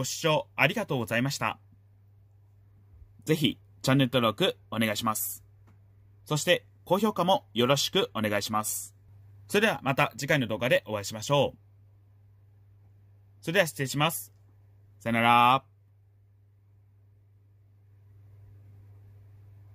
ご視聴ありがとうございました。ぜひ、チャンネル登録お願いします。そして、高評価もよろしくお願いします。それではまた次回の動画でお会いしましょう。それでは失礼します。さよなら。